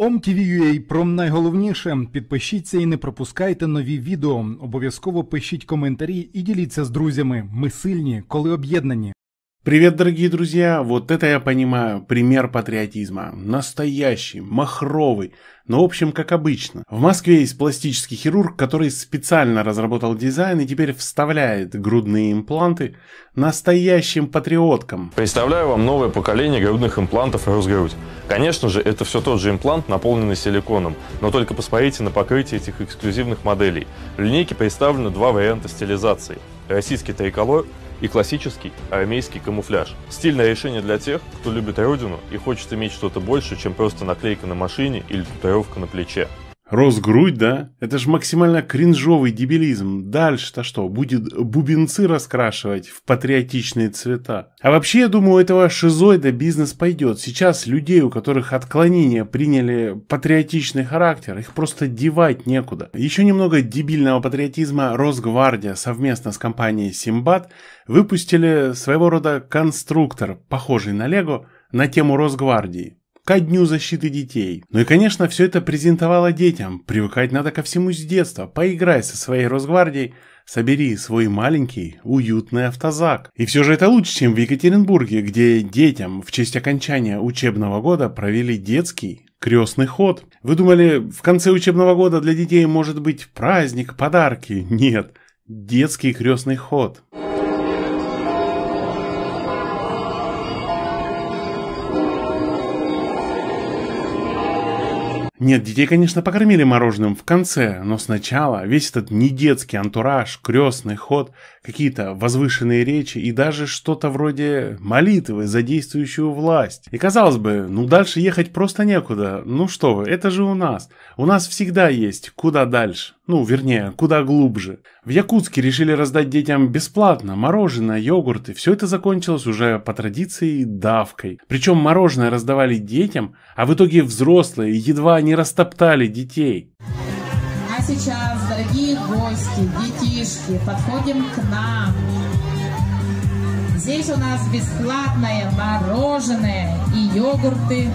OMTV.ua Пром найголовніше. Підпишіться і не пропускайте нові відео. Обов'язково пишіть коментарі і діліться з друзями. Ми сильні, коли об'єднані. Привет, дорогие друзья! Вот это я понимаю, пример патриотизма. Настоящий, махровый, но ну, в общем, как обычно. В Москве есть пластический хирург, который специально разработал дизайн и теперь вставляет грудные импланты настоящим патриоткам. Представляю вам новое поколение грудных имплантов «Росгрудь». Конечно же, это все тот же имплант, наполненный силиконом, но только посмотрите на покрытие этих эксклюзивных моделей. В линейке представлены два варианта стилизации. Российский триколор – и классический армейский камуфляж. Стильное решение для тех, кто любит родину и хочет иметь что-то больше, чем просто наклейка на машине или татуировка на плече. Рос да? Это же максимально кринжовый дебилизм. Дальше-то что, будет бубенцы раскрашивать в патриотичные цвета? А вообще, я думаю, у этого шизоида бизнес пойдет. Сейчас людей, у которых отклонения приняли патриотичный характер, их просто девать некуда. Еще немного дебильного патриотизма Росгвардия совместно с компанией Симбат выпустили своего рода конструктор, похожий на Лего, на тему Росгвардии ко дню защиты детей. Ну и, конечно, все это презентовало детям. Привыкать надо ко всему с детства. Поиграй со своей Росгвардией, собери свой маленький, уютный автозак. И все же это лучше, чем в Екатеринбурге, где детям в честь окончания учебного года провели детский крестный ход. Вы думали, в конце учебного года для детей может быть праздник, подарки? Нет, детский крестный ход. Нет, детей, конечно, покормили мороженым в конце, но сначала весь этот недетский антураж, крестный ход, какие-то возвышенные речи и даже что-то вроде молитвы за действующую власть. И казалось бы, ну дальше ехать просто некуда. Ну что вы, это же у нас. У нас всегда есть куда дальше. Ну, вернее, куда глубже. В Якутске решили раздать детям бесплатно мороженое, йогурт и Все это закончилось уже по традиции давкой. Причем мороженое раздавали детям, а в итоге взрослые едва не растоптали детей. А сейчас, дорогие гости, детишки, подходим к нам. Здесь у нас бесплатное мороженое и йогурты.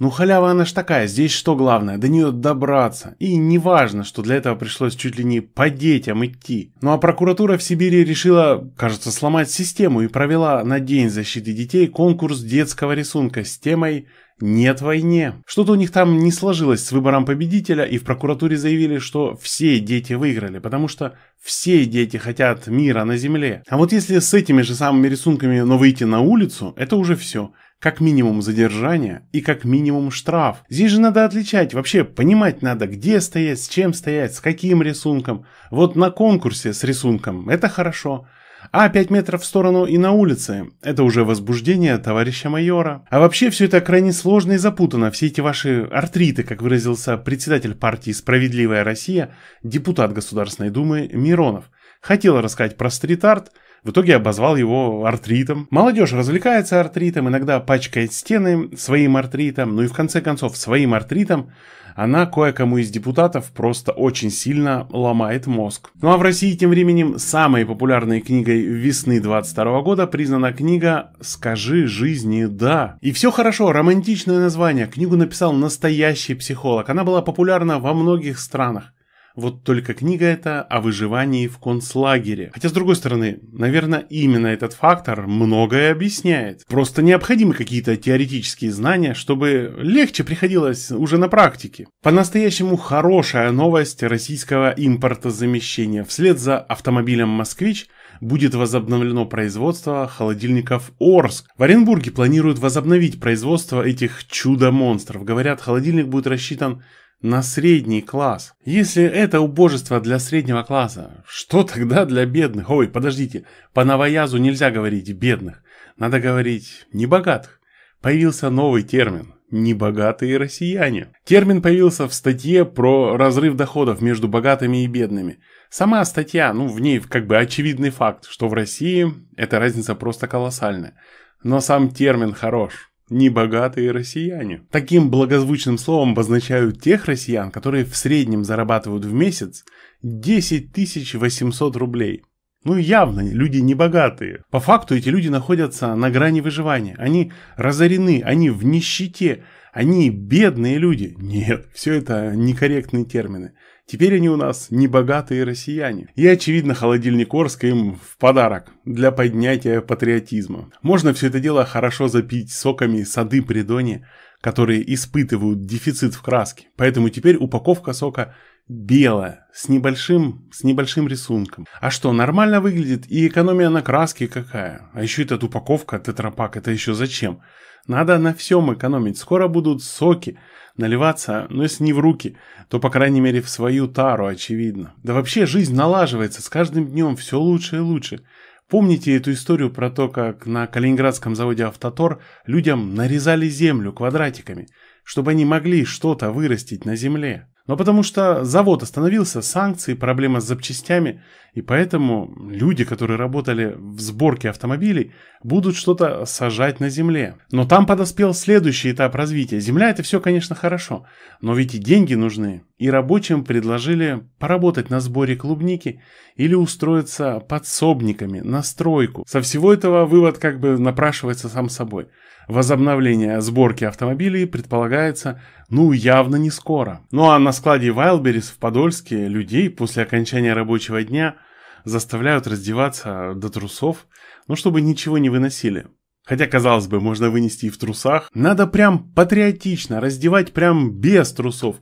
Ну халява она ж такая, здесь что главное, до нее добраться. И не важно, что для этого пришлось чуть ли не по детям идти. Ну а прокуратура в Сибири решила, кажется, сломать систему и провела на День защиты детей конкурс детского рисунка с темой нет войне. Что-то у них там не сложилось с выбором победителя, и в прокуратуре заявили, что все дети выиграли, потому что все дети хотят мира на земле. А вот если с этими же самыми рисунками, но выйти на улицу, это уже все как минимум задержание и как минимум штраф. Здесь же надо отличать, вообще понимать надо, где стоять, с чем стоять, с каким рисунком. Вот на конкурсе с рисунком это хорошо, а 5 метров в сторону и на улице. Это уже возбуждение товарища майора. А вообще все это крайне сложно и запутано. Все эти ваши артриты, как выразился председатель партии «Справедливая Россия», депутат Государственной Думы Миронов. Хотел рассказать про стрит-арт – в итоге обозвал его артритом. Молодежь развлекается артритом, иногда пачкает стены своим артритом, ну и в конце концов своим артритом она кое-кому из депутатов просто очень сильно ломает мозг. Ну а в России тем временем самой популярной книгой весны 22 года признана книга «Скажи жизни да». И все хорошо, романтичное название. Книгу написал настоящий психолог. Она была популярна во многих странах. Вот только книга это о выживании в концлагере. Хотя, с другой стороны, наверное, именно этот фактор многое объясняет. Просто необходимы какие-то теоретические знания, чтобы легче приходилось уже на практике. По-настоящему хорошая новость российского импортозамещения. Вслед за автомобилем «Москвич» будет возобновлено производство холодильников Орск. В Оренбурге планируют возобновить производство этих чудо-монстров. Говорят, холодильник будет рассчитан на средний класс. Если это убожество для среднего класса, что тогда для бедных? Ой, подождите, по новоязу нельзя говорить «бедных», надо говорить «небогатых». Появился новый термин – «небогатые россияне». Термин появился в статье про разрыв доходов между богатыми и бедными. Сама статья, ну в ней как бы очевидный факт, что в России эта разница просто колоссальная. Но сам термин хорош небогатые россияне. Таким благозвучным словом обозначают тех россиян, которые в среднем зарабатывают в месяц 10 800 рублей. Ну явно люди небогатые. По факту эти люди находятся на грани выживания. Они разорены, они в нищете, они бедные люди. Нет, все это некорректные термины. Теперь они у нас небогатые россияне. И, очевидно, холодильник Орска им в подарок для поднятия патриотизма. Можно все это дело хорошо запить соками сады придони, которые испытывают дефицит в краске. Поэтому теперь упаковка сока – белое, с небольшим, с небольшим рисунком. А что, нормально выглядит и экономия на краске какая. А еще эта упаковка тетрапак, это еще зачем? Надо на всем экономить, скоро будут соки наливаться, но ну, если не в руки, то по крайней мере в свою тару, очевидно. Да вообще жизнь налаживается, с каждым днем все лучше и лучше. Помните эту историю про то, как на Калининградском заводе «Автотор» людям нарезали землю квадратиками, чтобы они могли что-то вырастить на земле? Но потому что завод остановился, санкции, проблема с запчастями, и поэтому люди, которые работали в сборке автомобилей, будут что-то сажать на земле. Но там подоспел следующий этап развития. Земля это все, конечно, хорошо, но ведь и деньги нужны и рабочим предложили поработать на сборе клубники или устроиться подсобниками на стройку. Со всего этого вывод как бы напрашивается сам собой. Возобновление сборки автомобилей предполагается, ну, явно не скоро. Ну а на складе Вайлберис в Подольске людей после окончания рабочего дня заставляют раздеваться до трусов, ну, чтобы ничего не выносили. Хотя, казалось бы, можно вынести и в трусах. Надо прям патриотично, раздевать прям без трусов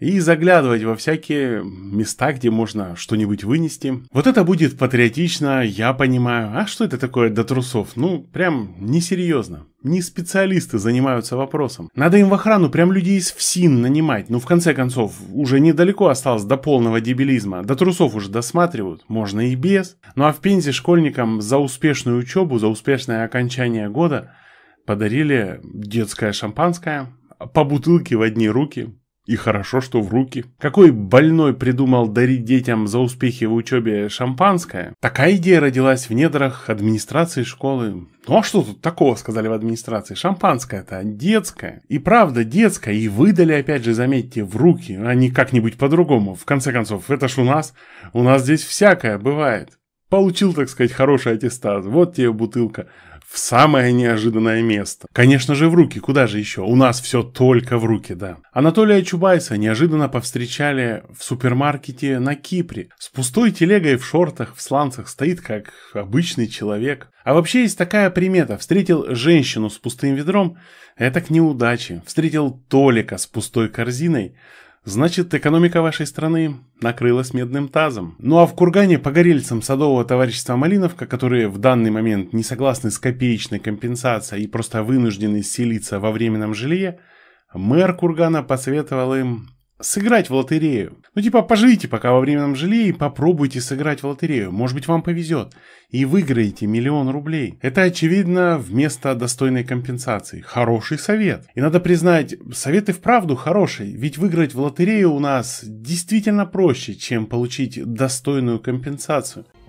и заглядывать во всякие места, где можно что-нибудь вынести. Вот это будет патриотично, я понимаю. А что это такое до трусов? Ну, прям несерьезно. Не специалисты занимаются вопросом. Надо им в охрану прям людей из ФСИН нанимать. Ну, в конце концов, уже недалеко осталось до полного дебилизма. До трусов уже досматривают, можно и без. Ну а в Пензе школьникам за успешную учебу, за успешное окончание года подарили детское шампанское, по бутылке в одни руки, и хорошо, что в руки. Какой больной придумал дарить детям за успехи в учебе шампанское? Такая идея родилась в недрах администрации школы. Ну а что тут такого, сказали в администрации? Шампанское-то детское. И правда детское. И выдали, опять же, заметьте, в руки, а не как-нибудь по-другому. В конце концов, это ж у нас. У нас здесь всякое бывает. Получил, так сказать, хороший аттестат. Вот тебе бутылка в самое неожиданное место. Конечно же, в руки, куда же еще? У нас все только в руки, да. Анатолия Чубайса неожиданно повстречали в супермаркете на Кипре. С пустой телегой в шортах, в сланцах стоит, как обычный человек. А вообще есть такая примета. Встретил женщину с пустым ведром, это к неудаче. Встретил Толика с пустой корзиной, Значит, экономика вашей страны накрылась медным тазом. Ну а в Кургане погорельцам садового товарищества Малиновка, которые в данный момент не согласны с копеечной компенсацией и просто вынуждены селиться во временном жилье, мэр Кургана посоветовал им сыграть в лотерею. Ну, типа, поживите, пока во временном жилье и попробуйте сыграть в лотерею. Может быть, вам повезет. И выиграете миллион рублей. Это, очевидно, вместо достойной компенсации. Хороший совет. И надо признать, советы вправду хорошие. Ведь выиграть в лотерею у нас действительно проще, чем получить достойную компенсацию.